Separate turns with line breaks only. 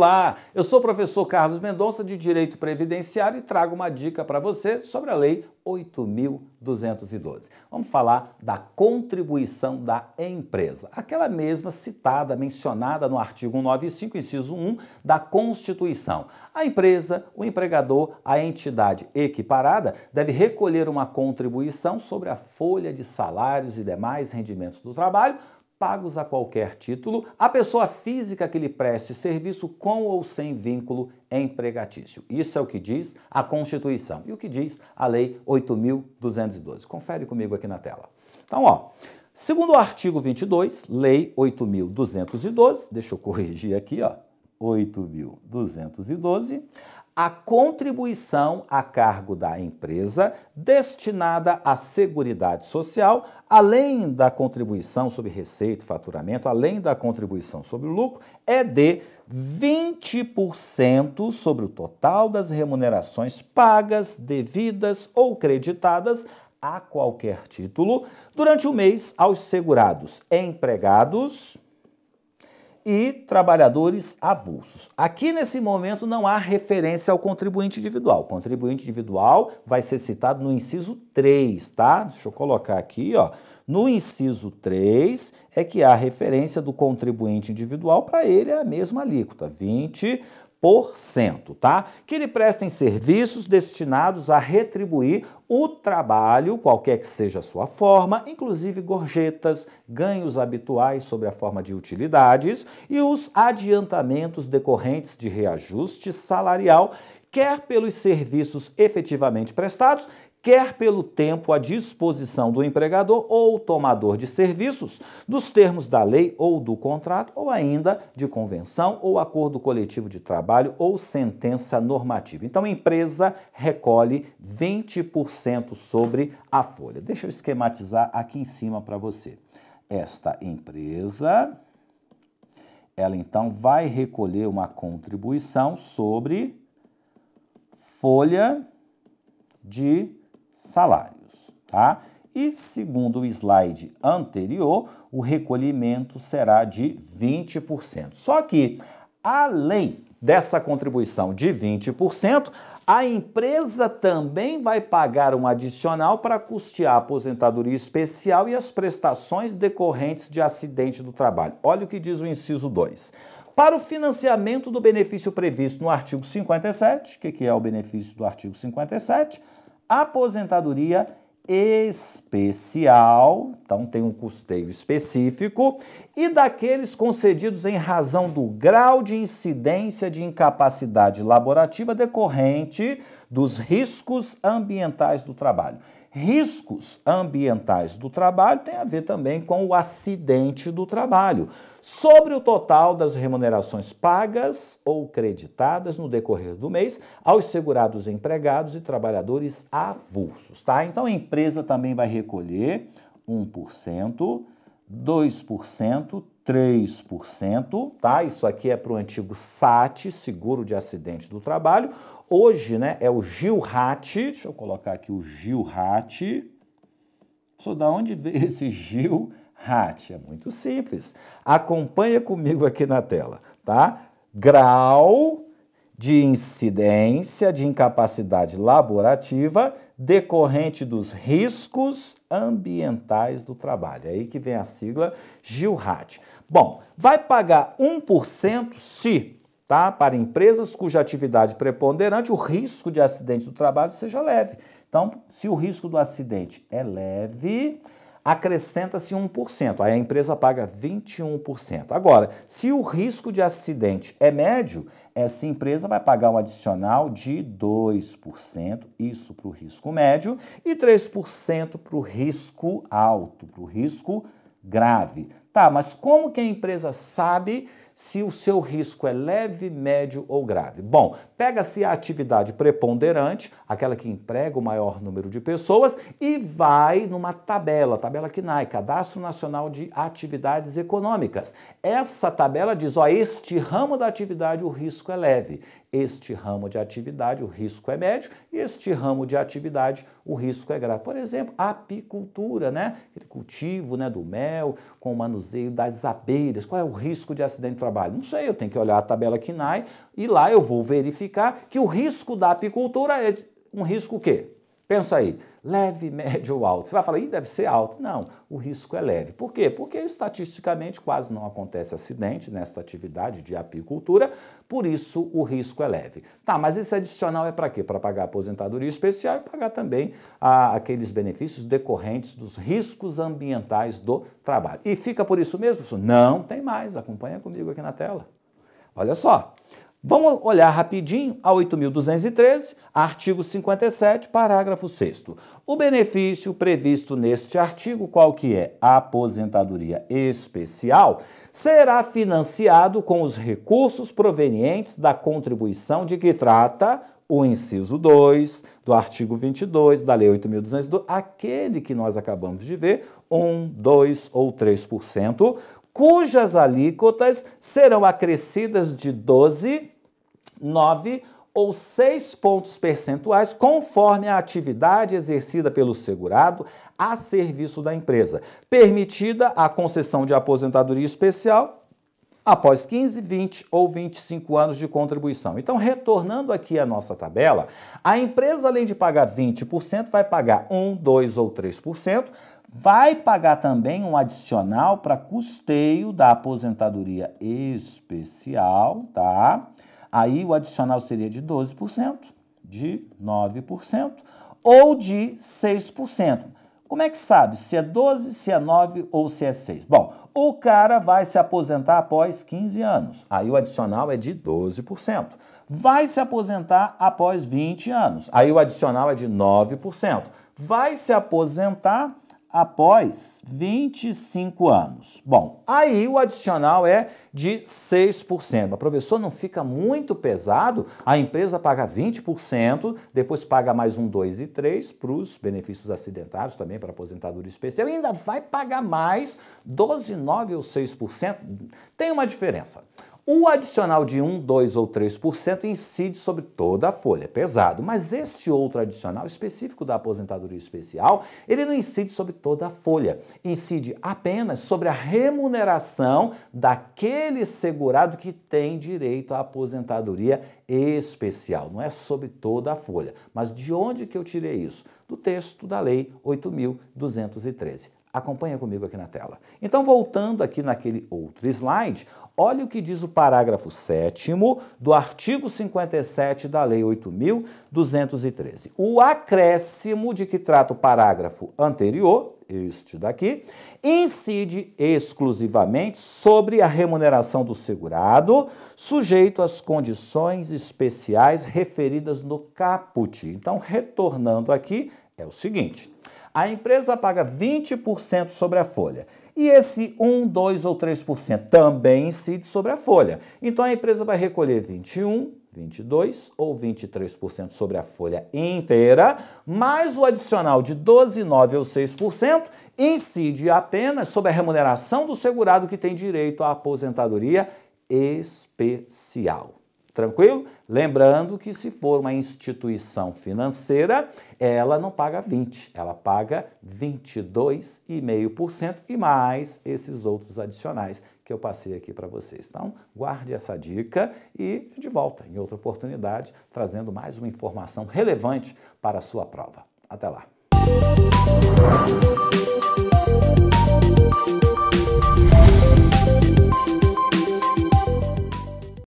Olá, eu sou o professor Carlos Mendonça de Direito Previdenciário e trago uma dica para você sobre a Lei 8.212. Vamos falar da contribuição da empresa, aquela mesma citada, mencionada no artigo 195, inciso 1 da Constituição. A empresa, o empregador, a entidade equiparada deve recolher uma contribuição sobre a folha de salários e demais rendimentos do trabalho pagos a qualquer título, a pessoa física que lhe preste serviço com ou sem vínculo é empregatício. Isso é o que diz a Constituição e o que diz a Lei 8.212. Confere comigo aqui na tela. Então, ó, segundo o artigo 22, Lei 8.212, deixa eu corrigir aqui, ó, 8.212, a contribuição a cargo da empresa destinada à Seguridade Social, além da contribuição sobre receita e faturamento, além da contribuição sobre o lucro, é de 20% sobre o total das remunerações pagas, devidas ou creditadas a qualquer título durante o mês aos segurados empregados e trabalhadores avulsos. Aqui nesse momento não há referência ao contribuinte individual. O contribuinte individual vai ser citado no inciso 3, tá? Deixa eu colocar aqui, ó. No inciso 3 é que há referência do contribuinte individual para ele é a mesma alíquota, 20 tá? Que lhe prestem serviços destinados a retribuir o trabalho, qualquer que seja a sua forma, inclusive gorjetas, ganhos habituais sobre a forma de utilidades e os adiantamentos decorrentes de reajuste salarial, quer pelos serviços efetivamente prestados, quer pelo tempo à disposição do empregador ou tomador de serviços, dos termos da lei ou do contrato, ou ainda de convenção ou acordo coletivo de trabalho ou sentença normativa. Então a empresa recolhe 20% sobre a folha. Deixa eu esquematizar aqui em cima para você. Esta empresa ela então vai recolher uma contribuição sobre folha de salários, tá? E segundo o slide anterior, o recolhimento será de 20%. Só que além dessa contribuição de 20%, a empresa também vai pagar um adicional para custear a aposentadoria especial e as prestações decorrentes de acidente do trabalho. Olha o que diz o inciso 2. Para o financiamento do benefício previsto no artigo 57, o que, que é o benefício do artigo 57? aposentadoria especial, então tem um custeio específico, e daqueles concedidos em razão do grau de incidência de incapacidade laborativa decorrente dos riscos ambientais do trabalho riscos ambientais do trabalho tem a ver também com o acidente do trabalho, sobre o total das remunerações pagas ou creditadas no decorrer do mês aos segurados empregados e trabalhadores avulsos, tá? Então a empresa também vai recolher 1%, 2%, 3%, tá? Isso aqui é para o antigo SAT, Seguro de Acidente do Trabalho, Hoje, né, é o Gil Deixa eu colocar aqui o Gil Só da onde veio esse Gil É muito simples. Acompanha comigo aqui na tela, tá? Grau de incidência de incapacidade laborativa decorrente dos riscos ambientais do trabalho. É aí que vem a sigla GILRAT. Bom, vai pagar 1% se tá? Para empresas cuja atividade preponderante, o risco de acidente do trabalho seja leve. Então, se o risco do acidente é leve, acrescenta-se 1%. Aí a empresa paga 21%. Agora, se o risco de acidente é médio, essa empresa vai pagar um adicional de 2%, isso para o risco médio, e 3% para o risco alto, para o risco grave. Tá, mas como que a empresa sabe se o seu risco é leve, médio ou grave. Bom, pega-se a atividade preponderante, aquela que emprega o maior número de pessoas, e vai numa tabela, tabela KNAI, Cadastro Nacional de Atividades Econômicas. Essa tabela diz, ó, este ramo da atividade o risco é leve, este ramo de atividade o risco é médio e este ramo de atividade o risco é grave. Por exemplo, apicultura, né? Aquele cultivo, né, do mel com o manuseio das abelhas. Qual é o risco de acidente trabalho? Não sei, eu tenho que olhar a tabela KINAI e lá eu vou verificar que o risco da apicultura é um risco o quê? Pensa aí, leve, médio ou alto. Você vai falar, Ih, deve ser alto. Não, o risco é leve. Por quê? Porque estatisticamente quase não acontece acidente nesta atividade de apicultura, por isso o risco é leve. Tá, mas esse adicional é para quê? Para pagar aposentadoria especial e pagar também ah, aqueles benefícios decorrentes dos riscos ambientais do trabalho. E fica por isso mesmo? Não, tem mais. Acompanha comigo aqui na tela. Olha só. Vamos olhar rapidinho a 8.213, artigo 57, parágrafo 6 O benefício previsto neste artigo, qual que é? A aposentadoria especial, será financiado com os recursos provenientes da contribuição de que trata o inciso 2 do artigo 22 da Lei 8.212, aquele que nós acabamos de ver, 1, 2 ou 3%, cujas alíquotas serão acrescidas de 12 9 ou 6 pontos percentuais, conforme a atividade exercida pelo segurado a serviço da empresa. Permitida a concessão de aposentadoria especial após 15, 20 ou 25 anos de contribuição. Então, retornando aqui à nossa tabela, a empresa, além de pagar 20%, vai pagar 1, 2 ou 3%, vai pagar também um adicional para custeio da aposentadoria especial, tá? Aí o adicional seria de 12%, de 9% ou de 6%. Como é que sabe se é 12, se é 9 ou se é 6? Bom, o cara vai se aposentar após 15 anos. Aí o adicional é de 12%. Vai se aposentar após 20 anos. Aí o adicional é de 9%. Vai se aposentar após 25 anos. Bom, aí o adicional é de 6%. O professor não fica muito pesado, a empresa paga 20%, depois paga mais um 2 e 3 para os benefícios acidentários também para aposentadoria especial e ainda vai pagar mais 12,9 ou 6%. Tem uma diferença. O adicional de 1, 2 ou 3% incide sobre toda a folha, é pesado, mas este outro adicional específico da aposentadoria especial, ele não incide sobre toda a folha, incide apenas sobre a remuneração daquele segurado que tem direito à aposentadoria especial, não é sobre toda a folha. Mas de onde que eu tirei isso? Do texto da lei 8213. Acompanha comigo aqui na tela. Então, voltando aqui naquele outro slide, olha o que diz o parágrafo 7 do artigo 57 da Lei 8.213. O acréscimo de que trata o parágrafo anterior, este daqui, incide exclusivamente sobre a remuneração do segurado, sujeito às condições especiais referidas no caput. Então, retornando aqui, é o seguinte a empresa paga 20% sobre a folha. E esse 1, 2 ou 3% também incide sobre a folha. Então a empresa vai recolher 21, 22 ou 23% sobre a folha inteira, mais o adicional de 12, 9 ou 6% incide apenas sobre a remuneração do segurado que tem direito à aposentadoria especial. Tranquilo? Lembrando que se for uma instituição financeira, ela não paga 20, ela paga 22,5% e mais esses outros adicionais que eu passei aqui para vocês. Então, guarde essa dica e de volta em outra oportunidade, trazendo mais uma informação relevante para a sua prova. Até lá.